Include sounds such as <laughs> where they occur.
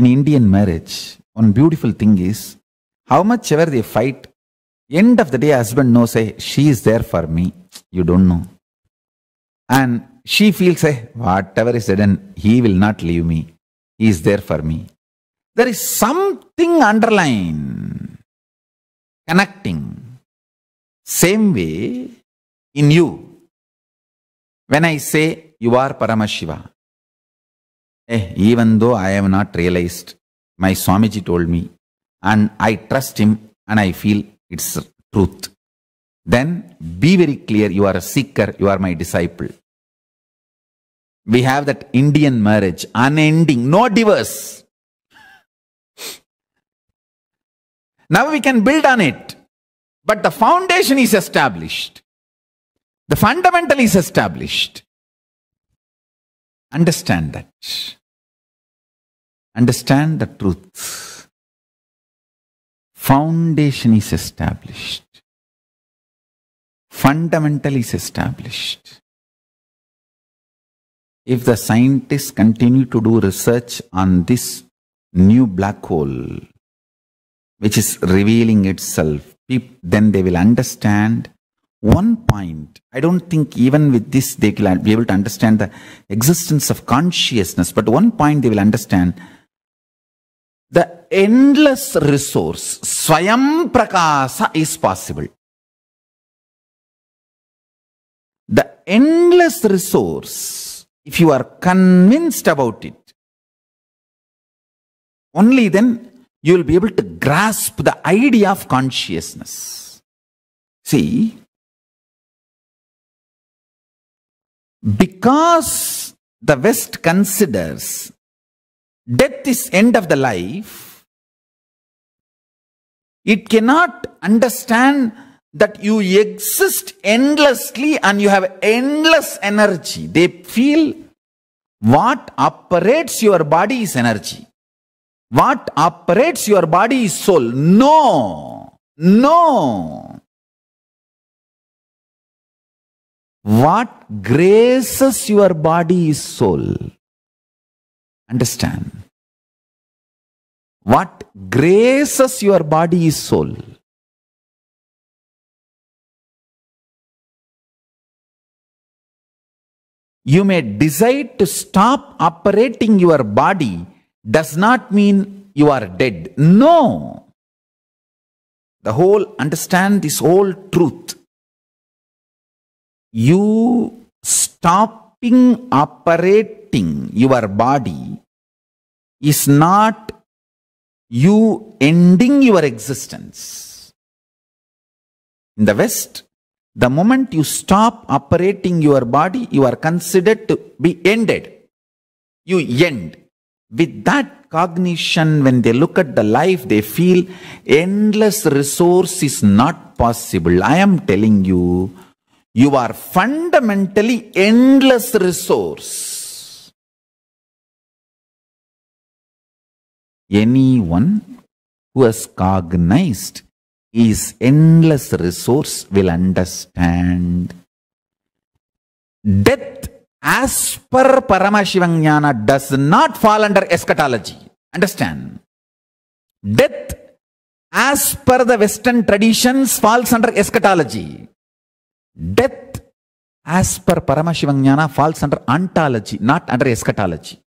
in Indian marriage, one beautiful thing is how much ever they fight, end of the day, husband knows, hey, eh, she is there for me. You don't know. And she feels, hey, eh, whatever is done, he will not leave me. He is there for me. There is something underlying, connecting. Same way in you. When I say you are Paramashiva, Eh, even though I am not realized, my Swamiji told me, and I trust him and I feel it's truth. Then be very clear, you are a seeker, you are my disciple. We have that Indian marriage, unending, no divorce. <laughs> Now we can build on it. But the foundation is established. The fundamental is established. Understand that understand the truth. Foundation is established. Fundamental is established. If the scientists continue to do research on this new black hole, which is revealing itself, then they will understand one point. I don't think even with this they will be able to understand the existence of consciousness, but one point they will understand the endless resource, Swayam Prakasa is possible. The endless resource, if you are convinced about it, only then you will be able to grasp the idea of consciousness. See, because the West considers death is end of the life, it cannot understand that you exist endlessly and you have endless energy. They feel what operates your body is energy. What operates your body is soul. No, no. What graces your body is soul. Understand. What graces your body is soul. You may decide to stop operating your body does not mean you are dead. No. The whole, understand this whole truth. You stopping operating your body is not you ending your existence. In the West, the moment you stop operating your body, you are considered to be ended. You end. With that cognition, when they look at the life, they feel endless resource is not possible. I am telling you, you are fundamentally endless resource. anyone who has cognized his endless resource will understand. Death, as per Paramashivanjana, does not fall under eschatology. Understand? Death, as per the Western traditions, falls under eschatology. Death, as per Paramashivanjana, falls under ontology, not under eschatology.